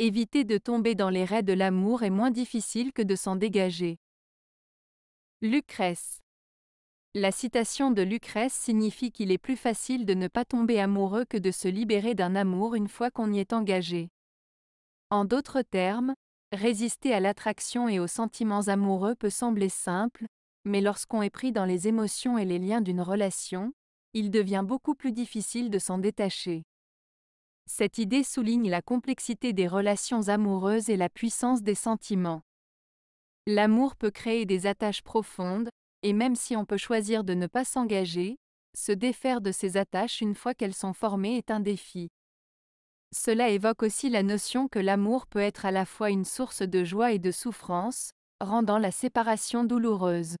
éviter de tomber dans les raies de l'amour est moins difficile que de s'en dégager. Lucrèce. La citation de Lucrèce signifie qu'il est plus facile de ne pas tomber amoureux que de se libérer d'un amour une fois qu'on y est engagé. En d'autres termes, résister à l'attraction et aux sentiments amoureux peut sembler simple, mais lorsqu'on est pris dans les émotions et les liens d'une relation, il devient beaucoup plus difficile de s'en détacher. Cette idée souligne la complexité des relations amoureuses et la puissance des sentiments. L'amour peut créer des attaches profondes, et même si on peut choisir de ne pas s'engager, se défaire de ces attaches une fois qu'elles sont formées est un défi. Cela évoque aussi la notion que l'amour peut être à la fois une source de joie et de souffrance, rendant la séparation douloureuse.